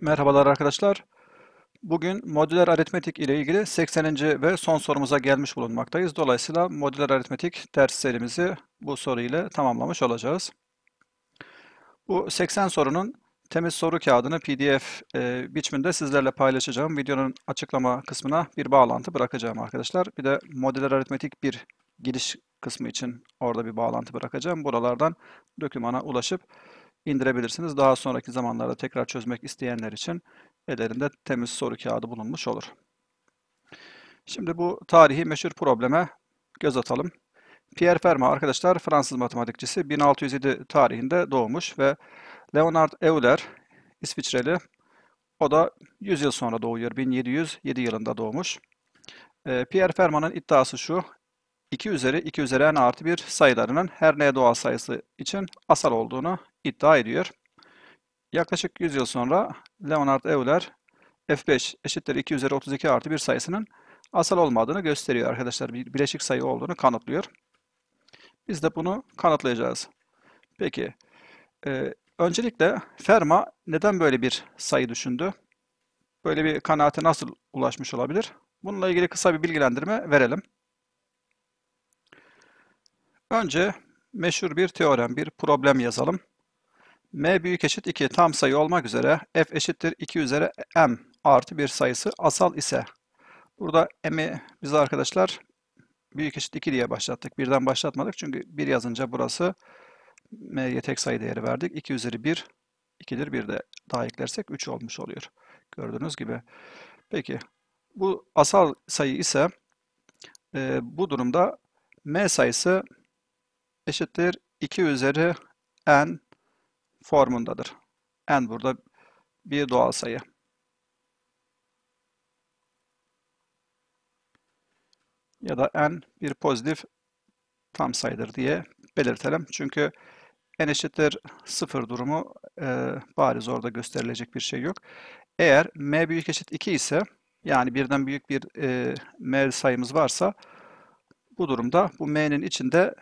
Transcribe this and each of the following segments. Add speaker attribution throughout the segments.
Speaker 1: Merhabalar arkadaşlar. Bugün modüler aritmetik ile ilgili 80. ve son sorumuza gelmiş bulunmaktayız. Dolayısıyla modüler aritmetik ders serimizi bu soru ile tamamlamış olacağız. Bu 80 sorunun temiz soru kağıdını PDF e, biçiminde sizlerle paylaşacağım. Videonun açıklama kısmına bir bağlantı bırakacağım arkadaşlar. Bir de modüler aritmetik bir giriş kısmı için orada bir bağlantı bırakacağım. Buralardan dokümana ulaşıp indirebilirsiniz. Daha sonraki zamanlarda tekrar çözmek isteyenler için ellerinde temiz soru kağıdı bulunmuş olur. Şimdi bu tarihi meşhur probleme göz atalım. Pierre Fermat arkadaşlar Fransız matematikçisi 1607 tarihinde doğmuş ve Leonard Euler İsviçreli o da 100 yıl sonra doğuyor 1707 yılında doğmuş. Ee, Pierre Fermat'ın iddiası şu 2 üzeri 2 üzeri n artı 1 sayılarının her n doğal sayısı için asal olduğunu iddia ediyor. Yaklaşık 100 yıl sonra Leonard Euler F5 eşittir 2 üzeri 32 artı 1 sayısının asal olmadığını gösteriyor arkadaşlar. Bir bileşik sayı olduğunu kanıtlıyor. Biz de bunu kanıtlayacağız. Peki, e, öncelikle Ferma neden böyle bir sayı düşündü? Böyle bir kanaate nasıl ulaşmış olabilir? Bununla ilgili kısa bir bilgilendirme verelim. Önce meşhur bir teorem, bir problem yazalım m büyük eşit 2 tam sayı olmak üzere f eşittir 2 üzeri m artı bir sayısı asal ise burada m'i biz arkadaşlar büyük eşit 2 diye başlattık. Birden başlatmadık çünkü 1 yazınca burası m'ye tek sayı değeri verdik. 2 üzeri 1 2'dir. Bir de daha eklersek 3 olmuş oluyor. Gördüğünüz gibi. Peki bu asal sayı ise e, bu durumda m sayısı eşittir 2 üzeri n formundadır. n burada bir doğal sayı. Ya da n bir pozitif tam sayıdır diye belirtelim. Çünkü n eşittir 0 durumu e, bariz orada gösterilecek bir şey yok. Eğer m büyük eşit 2 ise yani birden büyük bir e, m sayımız varsa bu durumda bu m'nin içinde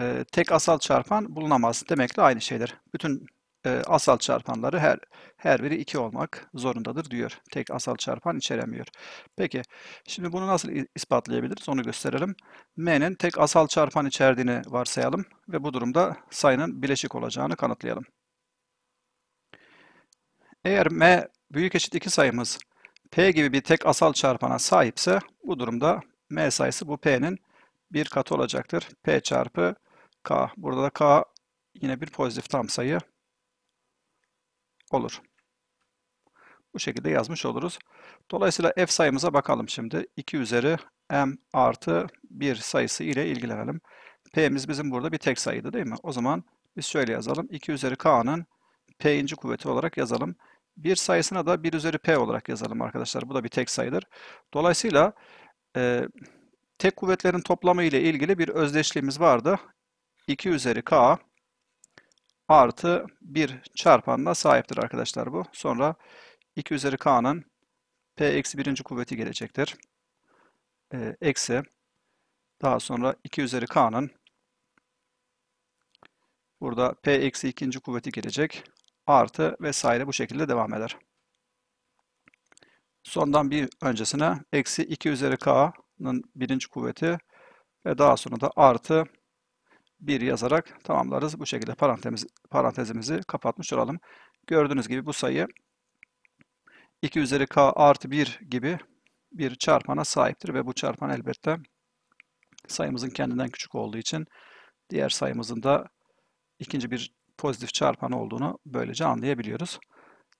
Speaker 1: e, tek asal çarpan bulunamaz demekle aynı şeydir. Bütün e, asal çarpanları her her biri 2 olmak zorundadır diyor. Tek asal çarpan içeremiyor. Peki şimdi bunu nasıl ispatlayabiliriz onu gösterelim. M'nin tek asal çarpan içerdiğini varsayalım ve bu durumda sayının bileşik olacağını kanıtlayalım. Eğer M büyük eşit 2 sayımız P gibi bir tek asal çarpana sahipse bu durumda M sayısı bu P'nin bir katı olacaktır. P çarpı K. Burada da K yine bir pozitif tam sayı olur. Bu şekilde yazmış oluruz. Dolayısıyla f sayımıza bakalım şimdi. 2 üzeri m artı 1 sayısı ile ilgilenelim. p'miz bizim burada bir tek sayıydı değil mi? O zaman biz şöyle yazalım. 2 üzeri k'nın p'inci kuvveti olarak yazalım. Bir sayısına da 1 üzeri p olarak yazalım arkadaşlar. Bu da bir tek sayıdır. Dolayısıyla e, tek kuvvetlerin toplamı ile ilgili bir özdeşliğimiz vardı. 2 üzeri k artı 1 çarpanına sahiptir arkadaşlar bu. Sonra 2 üzeri k'nın p eksi birinci kuvveti gelecektir. E, eksi daha sonra 2 üzeri k'nın burada p eksi ikinci kuvveti gelecek. Artı vesaire bu şekilde devam eder. Sondan bir öncesine eksi 2 üzeri k'nın birinci kuvveti ve daha sonra da artı 1 yazarak tamamlarız. Bu şekilde parantez, parantezimizi kapatmış olalım. Gördüğünüz gibi bu sayı 2 üzeri k artı 1 gibi bir çarpana sahiptir ve bu çarpan elbette sayımızın kendinden küçük olduğu için diğer sayımızın da ikinci bir pozitif çarpan olduğunu böylece anlayabiliyoruz.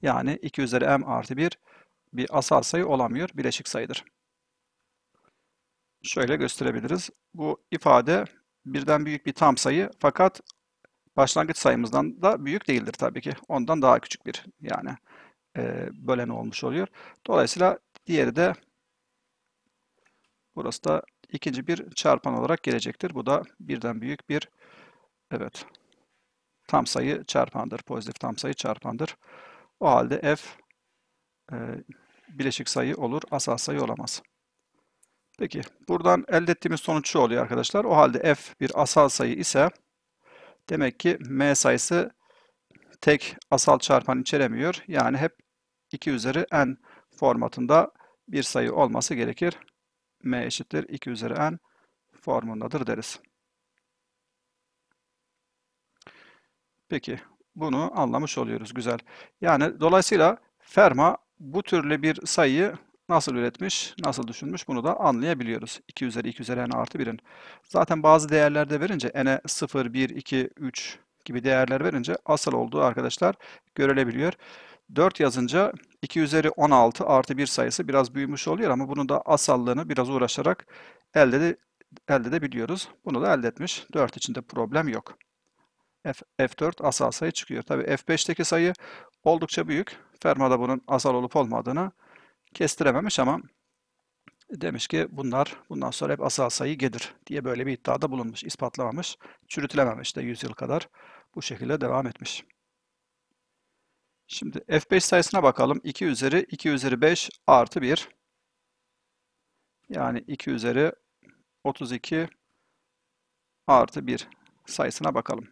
Speaker 1: Yani 2 üzeri m artı 1 bir asal sayı olamıyor, bileşik sayıdır. Şöyle gösterebiliriz. Bu ifade birden büyük bir tam sayı fakat başlangıç sayımızdan da büyük değildir tabii ki. Ondan daha küçük bir yani e, bölen olmuş oluyor. Dolayısıyla diğeri de burası da ikinci bir çarpan olarak gelecektir. Bu da birden büyük bir evet tam sayı çarpandır. Pozitif tam sayı çarpandır. O halde f e, bileşik sayı olur, asal sayı olamaz. Peki buradan elde ettiğimiz sonuç şu oluyor arkadaşlar. O halde f bir asal sayı ise demek ki m sayısı tek asal çarpan içeremiyor. Yani hep 2 üzeri n formatında bir sayı olması gerekir. m eşittir 2 üzeri n formundadır deriz. Peki bunu anlamış oluyoruz. Güzel. Yani dolayısıyla Fermat bu türlü bir sayıyı nasıl üretmiş, nasıl düşünmüş bunu da anlayabiliyoruz. 2 üzeri 2 üzeri n artı 1'in. Zaten bazı değerlerde verince n'e 0, 1, 2, 3 gibi değerler verince asıl olduğu arkadaşlar görülebiliyor. 4 yazınca 2 üzeri 16 artı 1 sayısı biraz büyümüş oluyor ama bunun da asallığını biraz uğraşarak elde, de, elde edebiliyoruz. Bunu da elde etmiş. 4 içinde problem yok. F, F4 asal sayı çıkıyor. Tabii F5'teki sayı oldukça büyük. Ferma'da bunun asal olup olmadığını kestirememiş ama demiş ki bunlar bundan sonra hep asal sayı gelir diye böyle bir iddiada bulunmuş. ispatlamamış, çürütülememiş de 100 yıl kadar bu şekilde devam etmiş. Şimdi F5 sayısına bakalım. 2 üzeri 2 üzeri 5 artı 1. Yani 2 üzeri 32 artı 1 sayısına bakalım.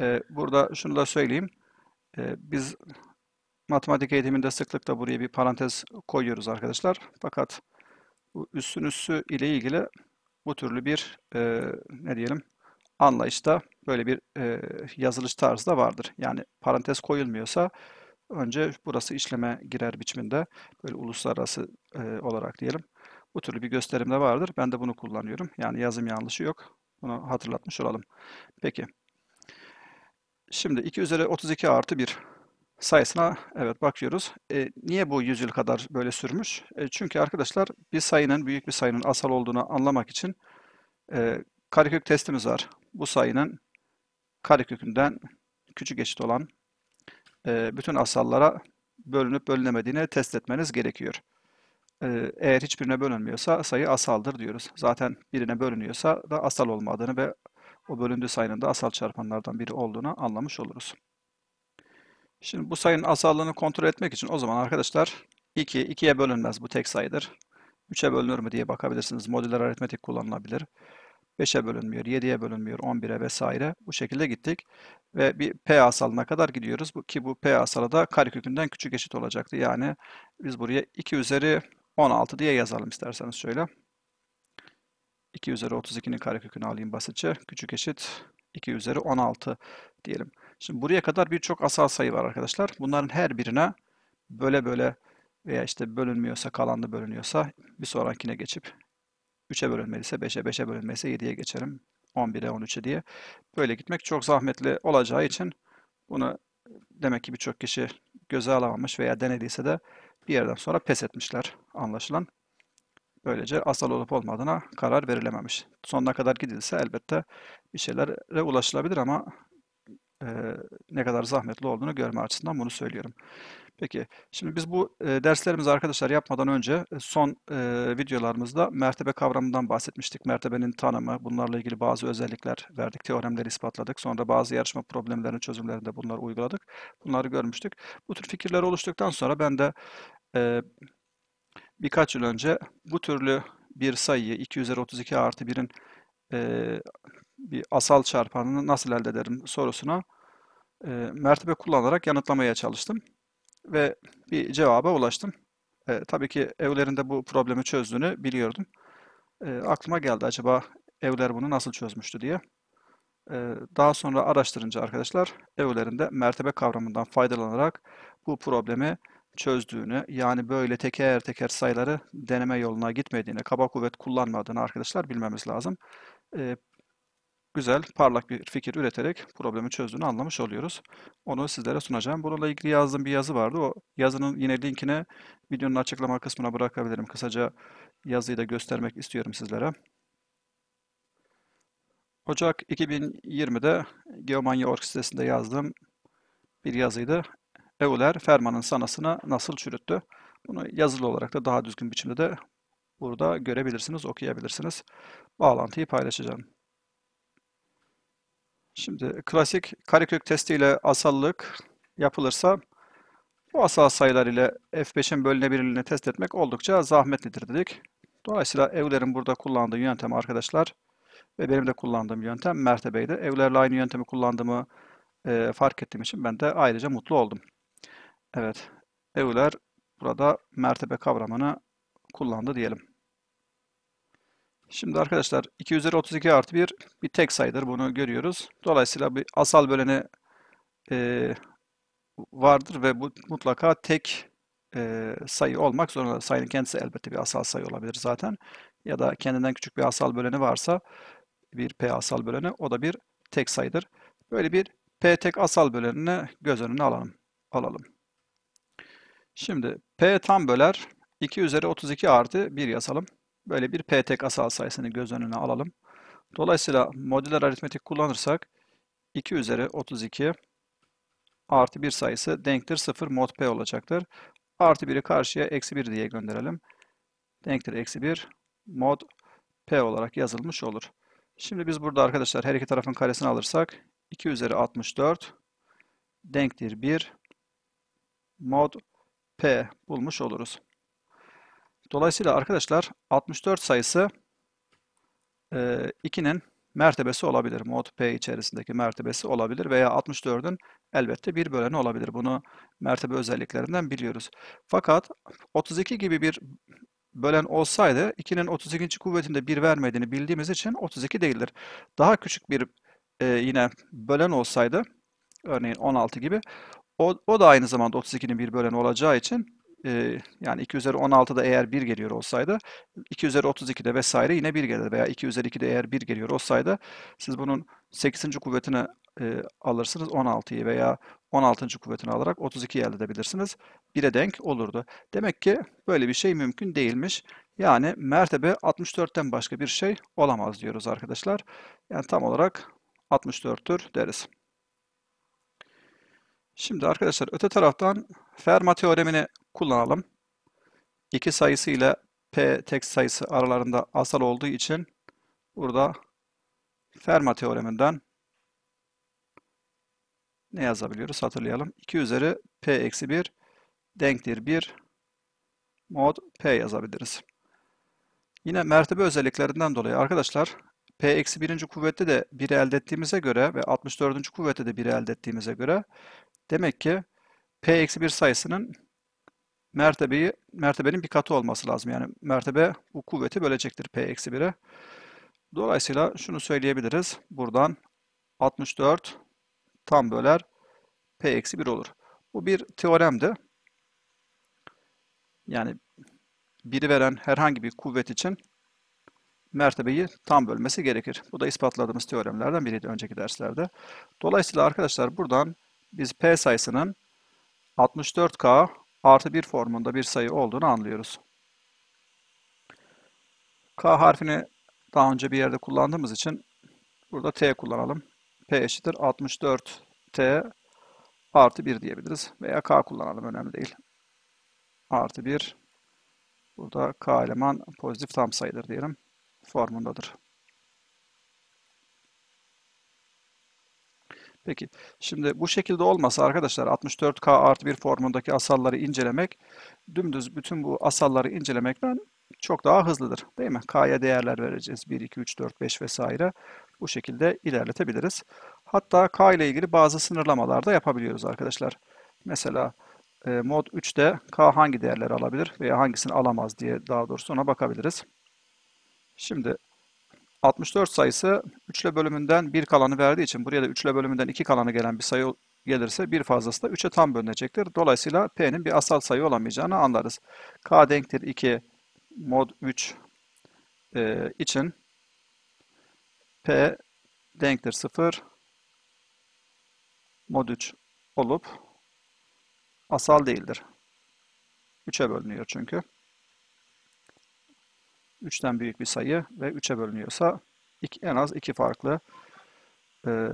Speaker 1: Ee, burada şunu da söyleyeyim. Ee, biz matematik eğitiminde sıklıkla buraya bir parantez koyuyoruz arkadaşlar. Fakat bu üssün üssü ile ilgili bu türlü bir e, ne diyelim anlayışta böyle bir e, yazılış tarzı da vardır. Yani parantez koyulmuyorsa önce burası işleme girer biçiminde böyle uluslararası e, olarak diyelim. Bu türlü bir gösterim de vardır. Ben de bunu kullanıyorum. Yani yazım yanlışı yok. Bunu hatırlatmış olalım. Peki. Şimdi 2 üzeri 32 artı 1 sayısına evet bakıyoruz. E, niye bu yüzyıl kadar böyle sürmüş? E, çünkü arkadaşlar bir sayının, büyük bir sayının asal olduğunu anlamak için e, karekök testimiz var. Bu sayının karekökünden küçük eşit olan e, bütün asallara bölünüp bölünemediğini test etmeniz gerekiyor. E, eğer hiçbirine bölünmüyorsa sayı asaldır diyoruz. Zaten birine bölünüyorsa da asal olmadığını ve o bölündüğü sayının da asal çarpanlardan biri olduğunu anlamış oluruz. Şimdi bu sayının asallığını kontrol etmek için o zaman arkadaşlar 2, 2'ye bölünmez bu tek sayıdır. 3'e bölünür mü diye bakabilirsiniz. Modüler aritmetik kullanılabilir. 5'e bölünmüyor, 7'ye bölünmüyor, 11'e vesaire. Bu şekilde gittik. Ve bir P asalına kadar gidiyoruz. Bu, ki bu P asalı da karekökünden küçük eşit olacaktı. Yani biz buraya 2 üzeri 16 diye yazalım isterseniz şöyle. 2 üzeri 32'nin karekökünü alayım basitçe. Küçük eşit 2 üzeri 16 diyelim. Şimdi buraya kadar birçok asal sayı var arkadaşlar. Bunların her birine böyle böyle veya işte bölünmüyorsa kalanlı bölünüyorsa bir sonrakine geçip 3'e bölünmeliyse 5'e, 5'e bölünmeliyse 7'ye geçerim. 11'e, 13'e diye. Böyle gitmek çok zahmetli olacağı için bunu demek ki birçok kişi göze alamamış veya denediyse de bir yerden sonra pes etmişler anlaşılan. Böylece asal olup olmadığına karar verilememiş. Sonuna kadar gidilse elbette bir şeylere ulaşılabilir ama e, ne kadar zahmetli olduğunu görme açısından bunu söylüyorum. Peki, şimdi biz bu e, derslerimizi arkadaşlar yapmadan önce son e, videolarımızda mertebe kavramından bahsetmiştik. Mertebenin tanımı, bunlarla ilgili bazı özellikler verdik, teoremleri ispatladık. Sonra bazı yarışma problemlerinin çözümlerinde bunları uyguladık. Bunları görmüştük. Bu tür fikirler oluştuktan sonra ben de e, birkaç yıl önce bu türlü bir sayıyı 2 artı 1'in e, bir asal çarpanını nasıl elde ederim sorusuna e, mertebe kullanarak yanıtlamaya çalıştım ve bir cevaba ulaştım. E, tabii ki Euler'in de bu problemi çözdüğünü biliyordum. E, aklıma geldi acaba Euler bunu nasıl çözmüştü diye. E, daha sonra araştırınca arkadaşlar Euler'in de mertebe kavramından faydalanarak bu problemi çözdüğünü yani böyle teker teker sayıları deneme yoluna gitmediğini, kaba kuvvet kullanmadığını arkadaşlar bilmemiz lazım. E, güzel, parlak bir fikir üreterek problemi çözdüğünü anlamış oluyoruz. Onu sizlere sunacağım. Bununla ilgili yazdığım bir yazı vardı. O yazının yine linkine videonun açıklama kısmına bırakabilirim. Kısaca yazıyı da göstermek istiyorum sizlere. Ocak 2020'de Geomanya.org sitesinde yazdığım bir yazıydı. Euler fermanın sanasına nasıl çürüttü? Bunu yazılı olarak da daha düzgün biçimde de burada görebilirsiniz, okuyabilirsiniz. Bağlantıyı paylaşacağım. Şimdi klasik karekök ile asallık yapılırsa bu asal sayılar ile F5'in bölünebilirliğini test etmek oldukça zahmetlidir dedik. Dolayısıyla evlerin burada kullandığı yöntem arkadaşlar ve benim de kullandığım yöntem mertebeydi. Evlerle aynı yöntemi kullandığımı e, fark ettiğim için ben de ayrıca mutlu oldum. Evet, evler burada mertebe kavramını kullandı diyelim. Şimdi arkadaşlar 2 üzeri 32 artı 1 bir tek sayıdır. Bunu görüyoruz. Dolayısıyla bir asal böleni e, vardır ve bu mutlaka tek e, sayı olmak zorunda. Sayının kendisi elbette bir asal sayı olabilir zaten. Ya da kendinden küçük bir asal böleni varsa bir P asal böleni o da bir tek sayıdır. Böyle bir P tek asal bölenini göz önüne alalım. alalım. Şimdi P tam böler 2 üzeri 32 artı 1 yazalım. Böyle bir p tek asal sayısını göz önüne alalım. Dolayısıyla modüler aritmetik kullanırsak 2 üzeri 32 artı 1 sayısı denktir 0 mod p olacaktır. Artı 1'i karşıya eksi 1 diye gönderelim. Denktir eksi 1 mod p olarak yazılmış olur. Şimdi biz burada arkadaşlar her iki tarafın karesini alırsak 2 üzeri 64 denktir 1 mod p bulmuş oluruz. Dolayısıyla arkadaşlar 64 sayısı 2'nin e, mertebesi olabilir. Mod P içerisindeki mertebesi olabilir veya 64'ün elbette bir böleni olabilir. Bunu mertebe özelliklerinden biliyoruz. Fakat 32 gibi bir bölen olsaydı 2'nin 32. kuvvetinde 1 vermediğini bildiğimiz için 32 değildir. Daha küçük bir e, yine bölen olsaydı örneğin 16 gibi o, o da aynı zamanda 32'nin bir böleni olacağı için e, yani 2 üzeri 16'da eğer 1 geliyor olsaydı 2 üzeri 32'de vesaire yine 1 gelir veya 2 üzeri 2'de eğer 1 geliyor olsaydı siz bunun 8. kuvvetini e, alırsınız 16'yı veya 16. kuvvetini alarak 32 elde edebilirsiniz. 1'e denk olurdu. Demek ki böyle bir şey mümkün değilmiş. Yani mertebe 64'ten başka bir şey olamaz diyoruz arkadaşlar. Yani tam olarak 64'tür deriz. Şimdi arkadaşlar öte taraftan Fermat teoremini kullanalım. İki sayısı ile P tek sayısı aralarında asal olduğu için burada Fermat teoreminden ne yazabiliyoruz hatırlayalım. 2 üzeri P eksi 1 denktir 1 mod P yazabiliriz. Yine mertebe özelliklerinden dolayı arkadaşlar P eksi 1. kuvvette de 1'i elde ettiğimize göre ve 64. kuvvette de 1'i elde ettiğimize göre demek ki P eksi 1 sayısının mertebeyi mertebenin bir katı olması lazım. Yani mertebe bu kuvveti bölecektir P-1'e. Dolayısıyla şunu söyleyebiliriz. Buradan 64 tam böler P-1 olur. Bu bir teoremdi. Yani biri veren herhangi bir kuvvet için mertebeyi tam bölmesi gerekir. Bu da ispatladığımız teoremlerden biriydi önceki derslerde. Dolayısıyla arkadaşlar buradan biz P sayısının 64K artı 1 formunda bir sayı olduğunu anlıyoruz. K harfini daha önce bir yerde kullandığımız için burada T kullanalım. P eşittir 64T artı 1 diyebiliriz. Veya K kullanalım önemli değil. Artı 1 burada K eleman pozitif tam sayıdır diyelim. Formundadır. Peki şimdi bu şekilde olmasa arkadaşlar 64K artı 1 formundaki asalları incelemek dümdüz bütün bu asalları incelemekten çok daha hızlıdır değil mi? K'ya değerler vereceğiz 1, 2, 3, 4, 5 vesaire bu şekilde ilerletebiliriz. Hatta K ile ilgili bazı sınırlamalar da yapabiliyoruz arkadaşlar. Mesela e, mod 3'te K hangi değerleri alabilir veya hangisini alamaz diye daha doğrusu ona bakabiliriz. Şimdi 64 sayısı 3 ile bölümünden 1 kalanı verdiği için buraya da 3 ile bölümünden 2 kalanı gelen bir sayı gelirse bir fazlası da 3'e tam bölünecektir. Dolayısıyla P'nin bir asal sayı olamayacağını anlarız. K denktir 2 mod 3 e, için P denktir 0 mod 3 olup asal değildir. 3'e bölünüyor çünkü. 3'ten büyük bir sayı ve 3'e bölünüyorsa iki, en az 2 farklı e,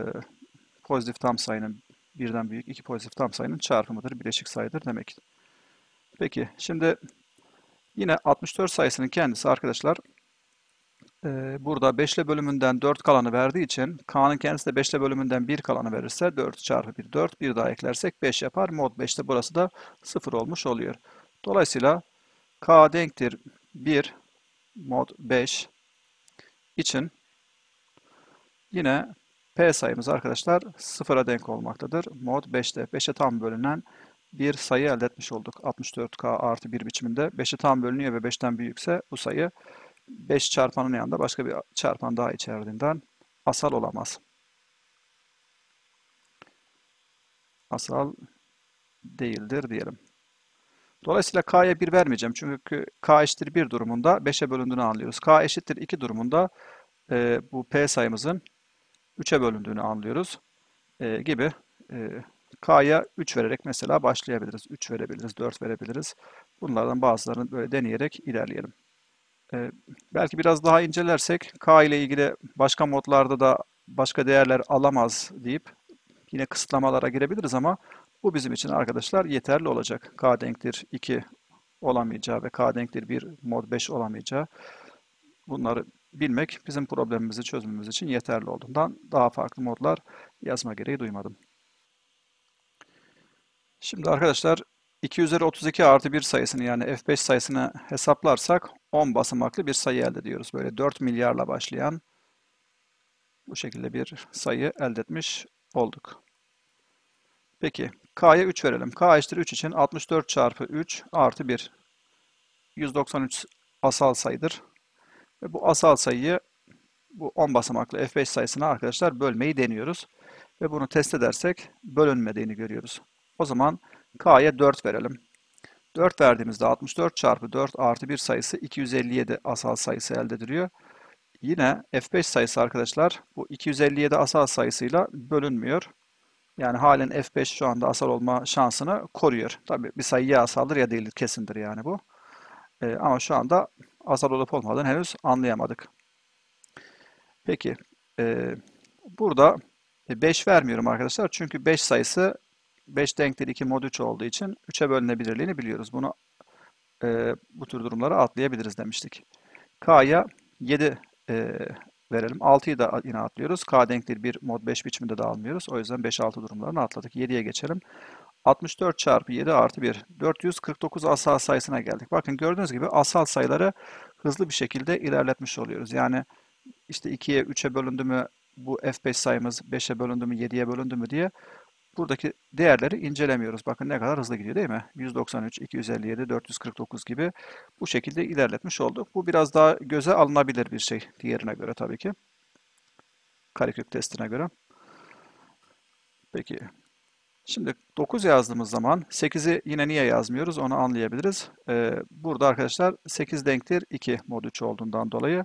Speaker 1: pozitif tam sayının birden büyük iki pozitif tam sayının çarpımıdır. Bileşik sayıdır demek. Peki şimdi yine 64 sayısının kendisi arkadaşlar e, burada 5 ile bölümünden 4 kalanı verdiği için K'nın kendisi de 5 ile bölümünden 1 kalanı verirse 4 çarpı 1 4 bir daha eklersek 5 yapar. Mod 5'te burası da 0 olmuş oluyor. Dolayısıyla K denktir 1 mod 5 için yine P sayımız arkadaşlar sıfıra denk olmaktadır. Mod 5'te 5'e tam bölünen bir sayı elde etmiş olduk. 64K artı 1 biçiminde 5'e tam bölünüyor ve 5'ten büyükse bu sayı 5 çarpanın yanında başka bir çarpan daha içerdiğinden asal olamaz. Asal değildir diyelim. Dolayısıyla k'ya 1 vermeyeceğim. Çünkü k eşittir 1 durumunda 5'e bölündüğünü anlıyoruz. k eşittir 2 durumunda e, bu p sayımızın 3'e bölündüğünü anlıyoruz e, gibi. E, k'ya 3 vererek mesela başlayabiliriz. 3 verebiliriz, 4 verebiliriz. Bunlardan bazılarını böyle deneyerek ilerleyelim. E, belki biraz daha incelersek k ile ilgili başka modlarda da başka değerler alamaz deyip yine kısıtlamalara girebiliriz ama bu bizim için arkadaşlar yeterli olacak. K denktir 2 olamayacağı ve K denktir 1 mod 5 olamayacağı bunları bilmek bizim problemimizi çözmemiz için yeterli olduğundan daha farklı modlar yazma gereği duymadım. Şimdi arkadaşlar 2 üzeri 32 artı 1 sayısını yani F5 sayısını hesaplarsak 10 basamaklı bir sayı elde ediyoruz. Böyle 4 milyarla başlayan bu şekilde bir sayı elde etmiş olduk. Peki K'ya 3 verelim. K eşittir 3 için 64 çarpı 3 artı 1. 193 asal sayıdır. Ve bu asal sayıyı bu 10 basamaklı F5 sayısına arkadaşlar bölmeyi deniyoruz. Ve bunu test edersek bölünmediğini görüyoruz. O zaman K'ya 4 verelim. 4 verdiğimizde 64 çarpı 4 artı 1 sayısı 257 asal sayısı elde ediliyor. Yine F5 sayısı arkadaşlar bu 257 asal sayısıyla bölünmüyor. Yani halen F5 şu anda asal olma şansını koruyor. Tabi bir sayı ya asaldır ya değildir kesindir yani bu. E, ama şu anda asal olup olmadığını henüz anlayamadık. Peki e, burada 5 e, vermiyorum arkadaşlar. Çünkü 5 sayısı 5 denkleri 2 mod 3 olduğu için 3'e bölünebilirliğini biliyoruz. Bunu e, bu tür durumlara atlayabiliriz demiştik. K'ya 7 e, verelim. 6'yı da yine atlıyoruz. K denktir bir mod 5 biçiminde de almıyoruz. O yüzden 5-6 durumlarını atladık. 7'ye geçelim. 64 çarpı 7 artı 1. 449 asal sayısına geldik. Bakın gördüğünüz gibi asal sayıları hızlı bir şekilde ilerletmiş oluyoruz. Yani işte 2'ye 3'e bölündü mü bu F5 sayımız 5'e bölündü mü 7'ye bölündü mü diye buradaki değerleri incelemiyoruz. Bakın ne kadar hızlı gidiyor değil mi? 193, 257, 449 gibi bu şekilde ilerletmiş olduk. Bu biraz daha göze alınabilir bir şey diğerine göre tabii ki. Karekök testine göre. Peki. Şimdi 9 yazdığımız zaman 8'i yine niye yazmıyoruz onu anlayabiliriz. Ee, burada arkadaşlar 8 denktir 2 mod 3 olduğundan dolayı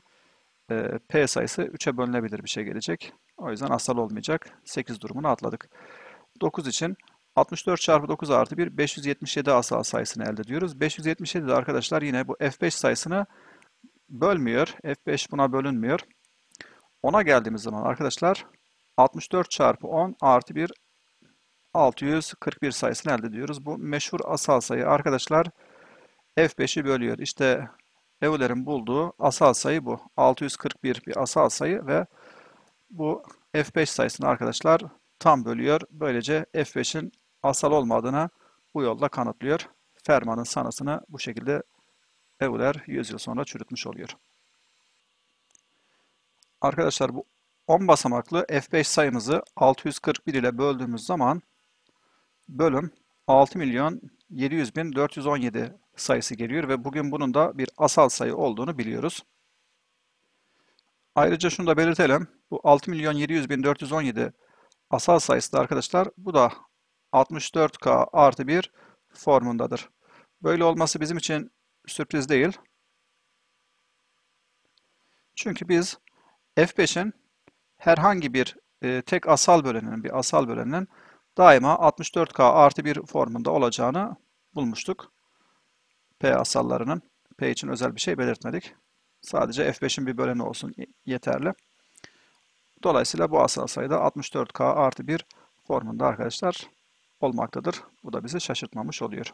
Speaker 1: e, P sayısı 3'e bölünebilir bir şey gelecek. O yüzden asal olmayacak. 8 durumunu atladık. 9 için 64 çarpı 9 artı 1 577 asal sayısını elde ediyoruz. 577 de arkadaşlar yine bu F5 sayısını bölmüyor. F5 buna bölünmüyor. 10'a geldiğimiz zaman arkadaşlar 64 çarpı 10 artı 1 641 sayısını elde ediyoruz. Bu meşhur asal sayı arkadaşlar F5'i bölüyor. İşte Euler'in bulduğu asal sayı bu. 641 bir asal sayı ve bu F5 sayısını arkadaşlar tam bölüyor. Böylece F5'in asal olmadığını bu yolla kanıtlıyor. Fermat'ın sanısını bu şekilde Euler 100 yıl sonra çürütmüş oluyor. Arkadaşlar bu 10 basamaklı F5 sayımızı 641 ile böldüğümüz zaman bölüm 6 milyon 700 bin 417 sayısı geliyor ve bugün bunun da bir asal sayı olduğunu biliyoruz. Ayrıca şunu da belirtelim. Bu 6 milyon 700 bin 417 asal sayısı da arkadaşlar bu da 64K artı 1 formundadır. Böyle olması bizim için sürpriz değil. Çünkü biz F5'in herhangi bir e, tek asal böleninin, bir asal böleninin daima 64K artı 1 formunda olacağını bulmuştuk. P asallarının. P için özel bir şey belirtmedik. Sadece F5'in bir böleni olsun yeterli. Dolayısıyla bu asal sayıda 64K artı 1 formunda arkadaşlar olmaktadır. Bu da bizi şaşırtmamış oluyor.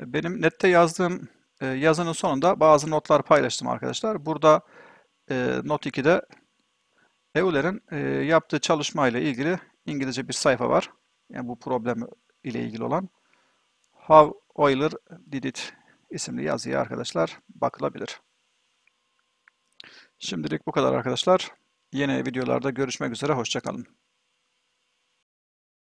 Speaker 1: E, benim nette yazdığım e, yazının sonunda bazı notlar paylaştım arkadaşlar. Burada e, not 2'de Euler'in yaptığı çalışma ile ilgili İngilizce bir sayfa var. Yani bu problem ile ilgili olan How Euler Did It isimli yazıya arkadaşlar bakılabilir. Şimdilik bu kadar arkadaşlar. Yeni videolarda görüşmek üzere, hoşçakalın.